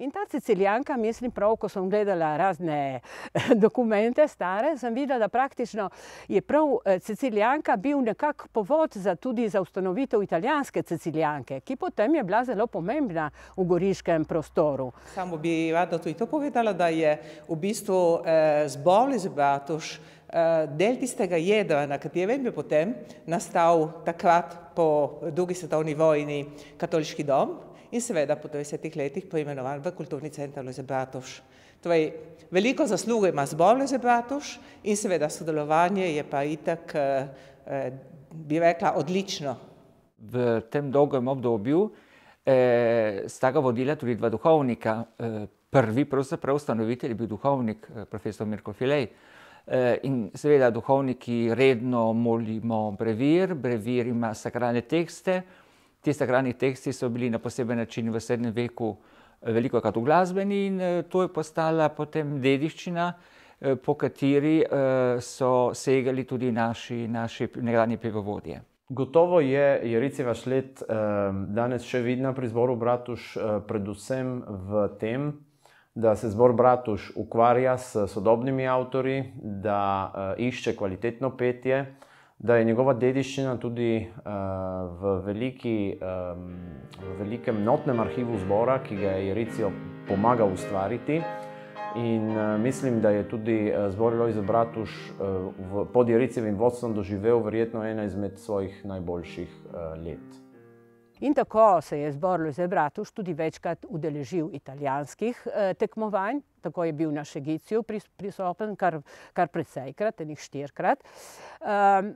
In ta Sicilijanka, mislim prav, ko sem gledala razne eh, dokumente stare, sem videla, da praktično je prav eh, Sicilijanka bil nekak povod tudi za ustanovitev italijanske Sicilijanke, ki potem je bila zelo pomembna v goriškem prostoru. Samo bi rada tudi to povedala, da je v bistvu eh, zbolj izbratoš vsega, Eh, del tistega jedra, na katerem je potem nastal takrat po drugi svetovni vojni katoliški dom in seveda po 30 letih poimenovan v kulturni center Lojze Bratoš. Torej, veliko zasluge ima zbor Lojze Bratoš in seveda sodelovanje je pa itak, eh, eh, bi rekla, odlično. V tem dolgem obdobju eh, sta ga vodila tudi dva duhovnika. Eh, prvi pravzaprav ustanovitelj je bil duhovnik, profesor Mirko Filej. Eh, Eh, in seveda, duhovniki redno molimo brevir, brevir ima sakralne tekste. Ti sakralni teksti so bili na poseben način v srednjem veku eh, veliko krat uglasbeni in eh, to je postala potem dediščina, po kateri so segali tudi naši, naši nekdani pivovodje. Gotovo je Jerice vaš let danes še vidna pri zboru Bratuš, predvsem v tem, da se zbor Bratuš ukvarja s sodobnimi avtori, da uh, išče kvalitetno petje, da je njegova dediščina tudi uh, v, veliki, um, v velikem notnem arhivu zbora, ki ga je Jericijo pomagal ustvariti. In eh, mislim, da je tudi zbor Lojza Bratuš pod Jericevim vodstvom doživel verjetno eno izmed svojih najboljših let. In tako se je zbor Lojze Bratuš tudi večkrat udeležil italijanskih eh, tekmovanj, tako je bil na Šegiciju prisopen kar predsejkrat, enih štirkrat. Ehm,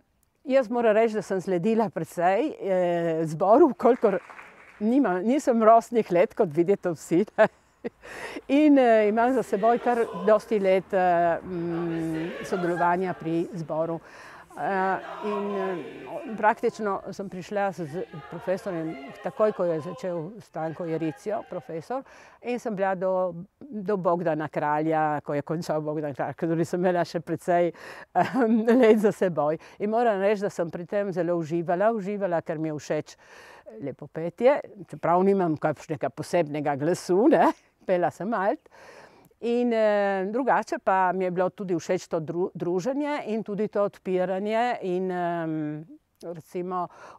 jaz moram reči, da sem sledila predsej eh, zboru, kolikor nisem rostnih let, kot vidite vsi. In eh, imam za seboj kar dosti let sodelovanja pri zboru. Eh, in eh, praktično sem prišla z profesorjem, takoj ko je začel Stanko Jericijo, profesor, in sem bila do, do Bogdana Kralja, ko je končal Bogdan Kralj, ki sem imela še precej ehm, let za seboj. In moram reči, da sem pri tem zelo uživala, uživala, ker mi je všeč lepo petje, čeprav nimam kakšnega posebnega glasu, ne? pela sem alt. In eh, drugače pa mi je bilo tudi všeč to dru druženje in tudi to odpiranje in eh,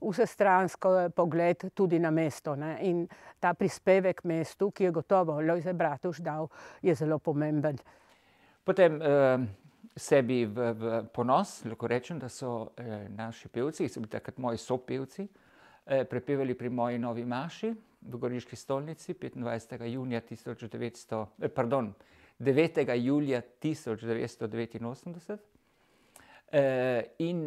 vse stransko pogled tudi na mesto. Ne? In ta prispevek mestu, ki je gotovo Lojze Bratuš dal, je zelo pomemben. Potem eh, sebi v, v ponos lahko rečem, da so eh, naši pevci, so bili takrat moji sopevci, eh, prepevali pri moji novi maši, v Goriški stolnici 25. junija 1900, eh, pardon, 9. julija 1989. Eh, in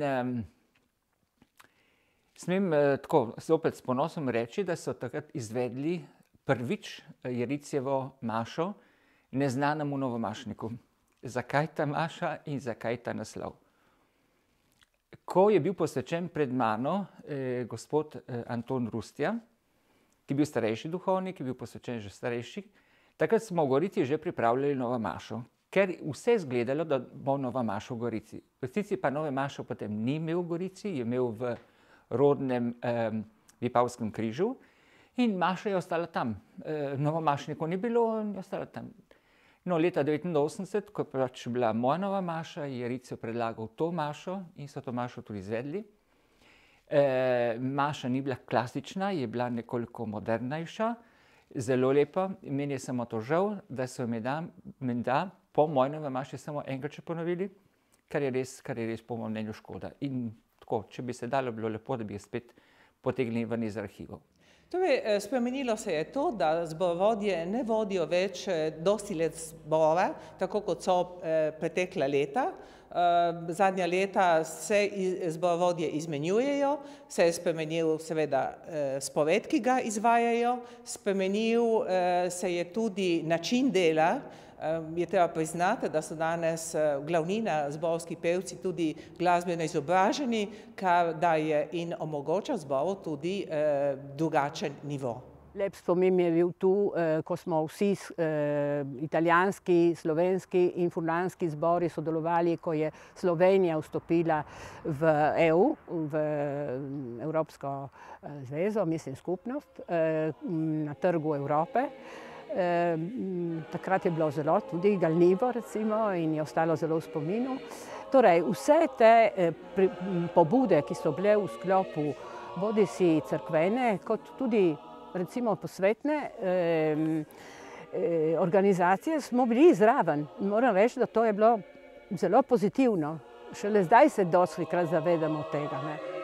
smem eh, tako, s ponosom reči, da so takrat izvedli prvič Jericijevo mašo neznanemu novomašniku. Zakaj ta maša in zakaj ta naslov? Ko je bil posvečen pred mano eh, gospod eh, Anton Rustja, ki je bil starejši duhovnik, ki je bil posvečen že starejši. Takrat smo v Gorici že pripravljali novo mašo, ker vse je izgledalo, da bo nova maša v Gorici. V resnici pa nove maše potem ni imel v Gorici, je imel v rodnem eh, Vipavskem križu in maša je ostala tam. Eh, novo mašniko ni bilo in je ostala tam. No, leta 1989, ko je pač bila moja nova maša, je Rico predlagal to mašo in so to mašo tudi izvedli. Eh, Maša ni bila klasična, je bila nekoliko modernejša, zelo lepa. Meni je samo to žal, da so mi da, da po mojem mnenju samo enkrat še ponovili, kar je res, kar je res po mojem mnenju škoda. In tako, če bi se dalo, bilo lepo, da bi jih spet potegnili ven iz arhivov. Torej, eh, spremenilo se je to, da zborovodje ne vodijo več eh, dosti let zbora, tako kot so eh, pretekla leta. Zadnja leta se zborovodje izmenjujejo, se je spremenil seveda spoved, ki ga izvajajo, spremenil se je tudi način dela, Je treba priznati, da so danes eh, glavnina zborovski pevci tudi glasbeno izobraženi, kar daje in omogoča zborov tudi eh, drugačen nivo. Lep spomin je bil tu, eh, ko smo vsi italijanski, slovenski in furlanski zbori sodelovali, ko je Slovenija vstopila v EU, v mm, Evropsko zvezo, mislim skupnost, na trgu Evrope. Ehm, takrat je bilo zelo tudi galnivo recimo in je ostalo zelo v spominu. Torej, vse te eh, pobude, ki so bile v sklopu bodi si crkvene, kot tudi recimo posvetne ehm, eh, organizacije, smo bili zraven. Moram reči, da to je bilo zelo pozitivno. Šele zdaj se dosti krat zavedamo tega. Ne.